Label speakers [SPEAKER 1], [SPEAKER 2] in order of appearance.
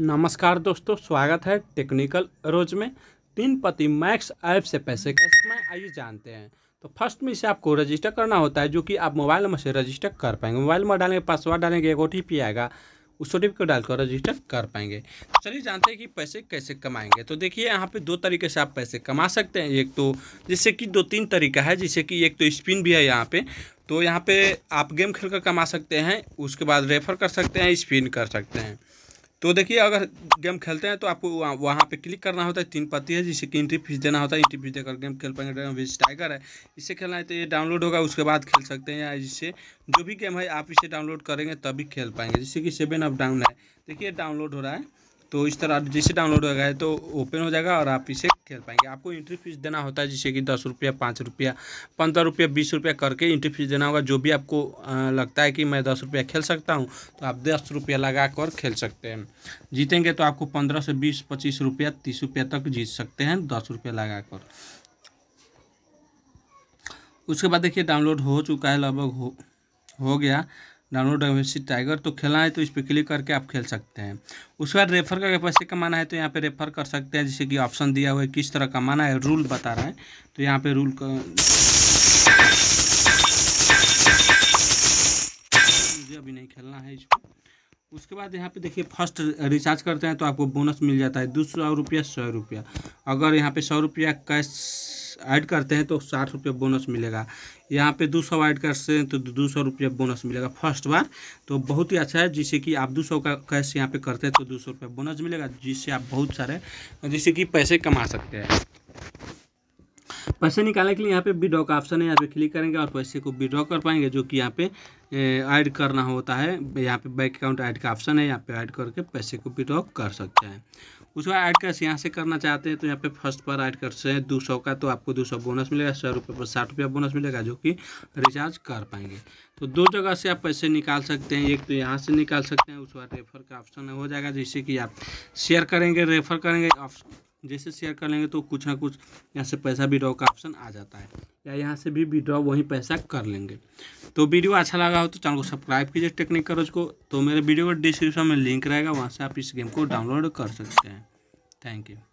[SPEAKER 1] नमस्कार दोस्तों स्वागत है टेक्निकल रोज में तीन पति मैक्स ऐप से पैसे कैसे आइए जानते हैं तो फर्स्ट में इसे आपको रजिस्टर करना होता है जो कि आप मोबाइल नंबर से रजिस्टर कर पाएंगे मोबाइल नंबर डालेंगे पासवर्ड डालेंगे एक ओ आएगा उस ओ को डालकर रजिस्टर कर पाएंगे चलिए जानते हैं कि पैसे कैसे कमाएंगे तो देखिए यहाँ पे दो तरीके से आप पैसे कमा सकते हैं एक तो जैसे कि दो तीन तरीका है जैसे कि एक तो स्पिन भी है यहाँ पे तो यहाँ पे आप गेम खेल कर कमा सकते हैं उसके बाद रेफर कर सकते हैं स्पिन कर सकते हैं तो देखिए अगर गेम खेलते हैं तो आपको वहाँ पे क्लिक करना होता है तीन पत्ती है जिसे कि इंट्री फीस देना होता है इंट्री फीस देकर गेम खेल पाएंगे ड्रैगन विज टाइगर है इसे खेलना है तो ये डाउनलोड होगा उसके बाद खेल सकते हैं या इससे जो भी गेम है आप इसे डाउनलोड करेंगे तभी खेल पाएंगे जैसे कि सेवन अप डाउन है देखिए डाउनलोड हो रहा है तो इस तरह जैसे डाउनलोड हो गया तो ओपन हो जाएगा और आप इसे खेल पाएंगे आपको एंट्री फीस देना होता है जैसे कि दस रुपया पाँच रुपया पंद्रह रुपया बीस रुपया करके एंट्री फीस देना होगा जो भी आपको लगता है कि मैं दस रुपया खेल सकता हूँ तो आप दस रुपया लगा कर खेल सकते हैं जीतेंगे तो आपको पंद्रह से बीस पच्चीस रुपया तीस रुपया तक जीत सकते हैं दस रुपया लगा कर उसके बाद देखिए डाउनलोड हो चुका है लगभग हो हो गया डाउनलोड डायमेंसी टाइगर तो खेलना है तो इस पर क्लिक करके आप खेल सकते हैं उसके बाद रेफर करके पैसे कमाना है तो यहाँ पे रेफर कर सकते हैं जैसे कि ऑप्शन दिया हुआ है किस तरह कमाना है रूल बता रहा है तो यहाँ पे रूल का मुझे अभी नहीं खेलना है इसको उसके बाद यहाँ पे देखिए फर्स्ट रिचार्ज करते हैं तो आपको बोनस मिल जाता है दो सौ रुपया सौ रुपया अगर यहाँ पे सौ रुपया कैश ऐड करते हैं तो साठ रुपये बोनस मिलेगा यहाँ पे दो सौ ऐड करते हैं तो दो सौ रुपये बोनस मिलेगा फर्स्ट बार तो बहुत ही अच्छा है जिससे कि आप दो सौ का कैश यहाँ पे करते हैं तो दो सौ रुपये बोनस मिलेगा जिससे आप बहुत सारे जिससे कि पैसे कमा सकते हैं पैसे निकालने के लिए यहाँ पे विड्रॉ का ऑप्शन है यहाँ पे क्लिक करेंगे और पैसे को विड्रॉ कर पाएंगे जो कि यहाँ पे ऐड करना होता है यहाँ पे बैंक अकाउंट ऐड का ऑप्शन है यहाँ पे ऐड करके पैसे को विड्रॉ कर सकते हैं बाद ऐड कैसे यहाँ से करना चाहते हैं तो यहाँ पे फर्स्ट पर ऐड कर सकते हैं दो सौ का तो आपको दो सौ बोनस मिलेगा सौ रुपये पर साठ रुपया बोनस मिलेगा जो कि रिचार्ज कर पाएंगे तो दो जगह से आप पैसे निकाल सकते हैं एक तो यहाँ से निकाल सकते हैं उसके बाद रेफर का ऑप्शन हो जाएगा जैसे कि आप शेयर करेंगे रेफर करेंगे जैसे शेयर कर लेंगे तो कुछ ना कुछ यहाँ से पैसा विड्रॉ का ऑप्शन आ जाता है या यहाँ से भी विड्रॉ वहीं पैसा कर लेंगे तो वीडियो अच्छा लगा हो तो चैनल को सब्सक्राइब कीजिए टेक्निक करोज को तो मेरे वीडियो का डिस्क्रिप्शन में लिंक रहेगा वहाँ से आप इस गेम को डाउनलोड कर सकते हैं थैंक यू